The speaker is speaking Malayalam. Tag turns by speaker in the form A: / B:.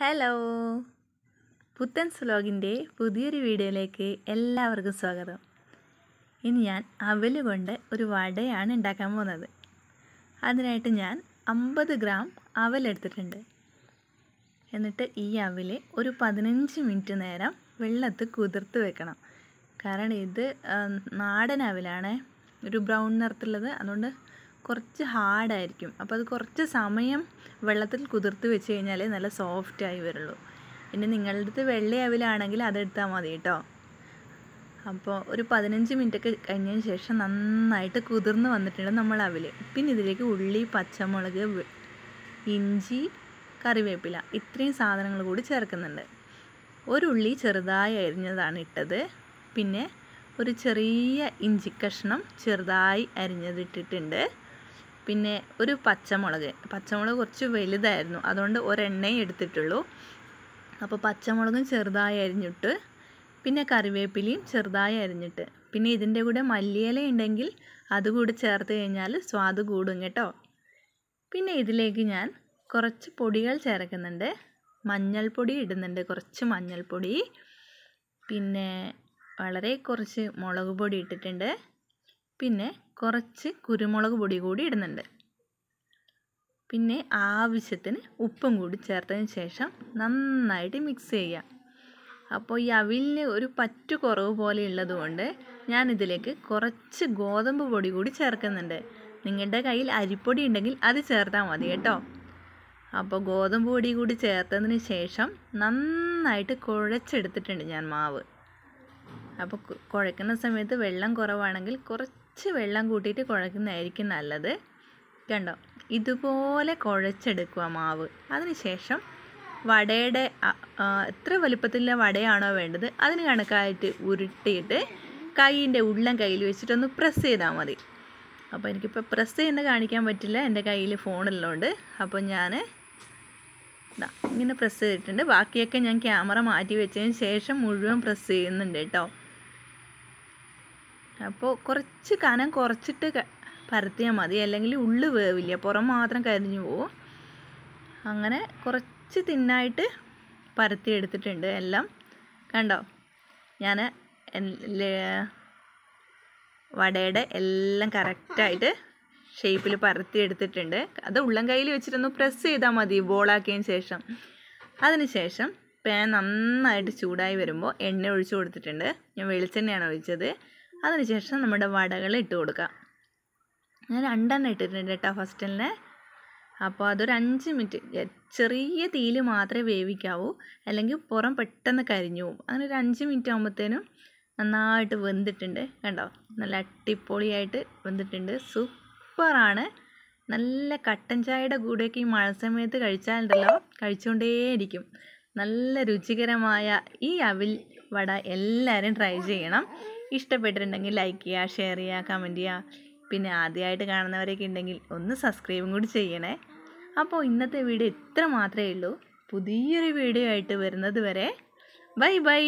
A: ഹലോ പുത്തൻ സ്ലോഗിൻ്റെ പുതിയൊരു വീഡിയോയിലേക്ക് എല്ലാവർക്കും സ്വാഗതം ഇനി ഞാൻ അവല് കൊണ്ട് ഒരു വടയാണ് ഉണ്ടാക്കാൻ പോകുന്നത് അതിനായിട്ട് ഞാൻ അമ്പത് ഗ്രാം അവലെടുത്തിട്ടുണ്ട് എന്നിട്ട് ഈ അവല് ഒരു പതിനഞ്ച് മിനിറ്റ് നേരം വെള്ളത്തിൽ കുതിർത്ത് വെക്കണം കാരണം ഇത് നാടൻ അവലാണ് ഒരു ബ്രൗൺ നിറത്തുള്ളത് അതുകൊണ്ട് കുറച്ച് ഹാർഡായിരിക്കും അപ്പോൾ അത് കുറച്ച് സമയം വെള്ളത്തിൽ കുതിർത്ത് വെച്ച് കഴിഞ്ഞാൽ നല്ല സോഫ്റ്റായി വരുള്ളൂ പിന്നെ നിങ്ങളുടെ അടുത്ത് വെള്ളയവിലാണെങ്കിൽ അതെടുത്താൽ മതി കേട്ടോ അപ്പോൾ ഒരു പതിനഞ്ച് മിനിറ്റൊക്കെ കഴിഞ്ഞതിന് ശേഷം നന്നായിട്ട് കുതിർന്ന് വന്നിട്ടുണ്ട് നമ്മൾ അവിൽ പിന്നെ ഇതിലേക്ക് ഉള്ളി പച്ചമുളക് ഇഞ്ചി കറിവേപ്പില ഇത്രയും സാധനങ്ങൾ കൂടി ചേർക്കുന്നുണ്ട് ഒരു ഉള്ളി ചെറുതായി അരിഞ്ഞതാണ് ഇട്ടത് പിന്നെ ഒരു ചെറിയ ഇഞ്ചി കഷ്ണം ചെറുതായി അരിഞ്ഞതിട്ടിട്ടുണ്ട് പിന്നെ ഒരു പച്ചമുളക് പച്ചമുളക് കുറച്ച് വലുതായിരുന്നു അതുകൊണ്ട് ഒരെണ്ണയും എടുത്തിട്ടുള്ളൂ അപ്പോൾ പച്ചമുളകും ചെറുതായി അരിഞ്ഞിട്ട് പിന്നെ കറിവേപ്പിലയും ചെറുതായി അരിഞ്ഞിട്ട് പിന്നെ ഇതിൻ്റെ കൂടെ മല്ലിയില ഉണ്ടെങ്കിൽ അതുകൂടി ചേർത്ത് കഴിഞ്ഞാൽ സ്വാദ് കൂടും കേട്ടോ പിന്നെ ഇതിലേക്ക് ഞാൻ കുറച്ച് പൊടികൾ ചേർക്കുന്നുണ്ട് മഞ്ഞൾപ്പൊടി ഇടുന്നുണ്ട് കുറച്ച് മഞ്ഞൾപ്പൊടി പിന്നെ വളരെ കുറച്ച് മുളക് പൊടി ഇട്ടിട്ടുണ്ട് പിന്നെ കുറച്ച് കുരുമുളക് പൊടി കൂടി ഇടുന്നുണ്ട് പിന്നെ ആവശ്യത്തിന് ഉപ്പും കൂടി ചേർത്തതിന് ശേഷം നന്നായിട്ട് മിക്സ് ചെയ്യുക അപ്പോൾ ഈ അവിലിന് ഒരു പറ്റു കുറവ് പോലെ ഉള്ളതുകൊണ്ട് ഞാൻ ഇതിലേക്ക് കുറച്ച് ഗോതമ്പ് പൊടി കൂടി ചേർക്കുന്നുണ്ട് നിങ്ങളുടെ കയ്യിൽ അരിപ്പൊടി ഉണ്ടെങ്കിൽ അത് ചേർത്താൽ മതി കേട്ടോ അപ്പോൾ ഗോതമ്പ് പൊടി കൂടി ചേർത്തതിന് ശേഷം നന്നായിട്ട് കുഴച്ചെടുത്തിട്ടുണ്ട് ഞാൻ മാവ് അപ്പോൾ കുഴക്കുന്ന സമയത്ത് വെള്ളം കുറവാണെങ്കിൽ കുറച്ച് കുറച്ച് വെള്ളം കൂട്ടിയിട്ട് കുഴക്കുന്നതായിരിക്കും നല്ലത് കണ്ടോ ഇതുപോലെ കുഴച്ചെടുക്കുക മാവ് അതിനുശേഷം വടയുടെ എത്ര വലുപ്പത്തിലുള്ള വടയാണോ വേണ്ടത് അതിന് കണക്കായിട്ട് ഉരുട്ടിയിട്ട് കൈയിൻ്റെ ഉള്ളം കയ്യിൽ വെച്ചിട്ടൊന്ന് പ്രസ് ചെയ്താൽ മതി അപ്പോൾ എനിക്കിപ്പോൾ പ്രസ് ചെയ്യുന്ന കാണിക്കാൻ പറ്റില്ല എൻ്റെ കയ്യിൽ ഫോണുള്ളതുകൊണ്ട് അപ്പോൾ ഞാൻ ഇങ്ങനെ പ്രസ് ചെയ്തിട്ടുണ്ട് ബാക്കിയൊക്കെ ഞാൻ ക്യാമറ മാറ്റി വെച്ചതിന് ശേഷം മുഴുവൻ പ്രസ് ചെയ്യുന്നുണ്ട് കേട്ടോ അപ്പോൾ കുറച്ച് കനം കുറച്ചിട്ട് പരത്തിയാൽ മതി അല്ലെങ്കിൽ ഉള്ളു വേവില്ല പുറം മാത്രം കരിഞ്ഞു പോവും അങ്ങനെ കുറച്ച് തിന്നായിട്ട് പരത്തി എടുത്തിട്ടുണ്ട് എല്ലാം കണ്ടോ ഞാൻ വടയുടെ എല്ലാം കറക്റ്റായിട്ട് ഷേപ്പിൽ പരത്തി എടുത്തിട്ടുണ്ട് അത് ഉള്ളം കയ്യിൽ വെച്ചിട്ടൊന്ന് പ്രസ് ചെയ്താൽ മതി ബോളാക്കിയതിന് ശേഷം അതിന് ശേഷം പാൻ നന്നായിട്ട് ചൂടായി വരുമ്പോൾ എണ്ണ ഒഴിച്ചു കൊടുത്തിട്ടുണ്ട് ഞാൻ വെളിച്ചെണ്ണയാണ് ഒഴിച്ചത് അതിനുശേഷം നമ്മുടെ വടകൾ ഇട്ട് കൊടുക്കാം ഞാൻ രണ്ടെണ്ണം ഇട്ടിട്ടുണ്ട് കേട്ടോ ഫസ്റ്റിലെ അപ്പോൾ അതൊരു അഞ്ച് മിനിറ്റ് ചെറിയ തീയിൽ മാത്രമേ വേവിക്കാവൂ അല്ലെങ്കിൽ പുറം പെട്ടെന്ന് കരിഞ്ഞു പോകും അങ്ങനെ ഒരു അഞ്ച് മിനിറ്റ് ആകുമ്പോഴത്തേനും നന്നായിട്ട് വെന്തിട്ടുണ്ട് കണ്ടോ നല്ല അട്ടിപ്പൊളിയായിട്ട് വെന്തിട്ടുണ്ട് സൂപ്പറാണ് നല്ല കട്ടൻ ചായയുടെ കൂടെയൊക്കെ ഈ മഴ സമയത്ത് കഴിച്ചാലുണ്ടല്ലോ കഴിച്ചുകൊണ്ടേയിരിക്കും നല്ല രുചികരമായ ഈ അവിൽ വട എല്ലാവരും ട്രൈ ചെയ്യണം ഇഷ്ടപ്പെട്ടിട്ടുണ്ടെങ്കിൽ ലൈക്ക് ചെയ്യുക ഷെയർ ചെയ്യുക കമൻറ്റ് ചെയ്യുക പിന്നെ ആദ്യമായിട്ട് കാണുന്നവരൊക്കെ ഉണ്ടെങ്കിൽ ഒന്ന് സബ്സ്ക്രൈബും കൂടി ചെയ്യണേ അപ്പോൾ ഇന്നത്തെ വീഡിയോ ഇത്ര മാത്രമേ ഉള്ളൂ പുതിയൊരു വീഡിയോ ആയിട്ട് വരുന്നത് വരെ ബൈ ബൈ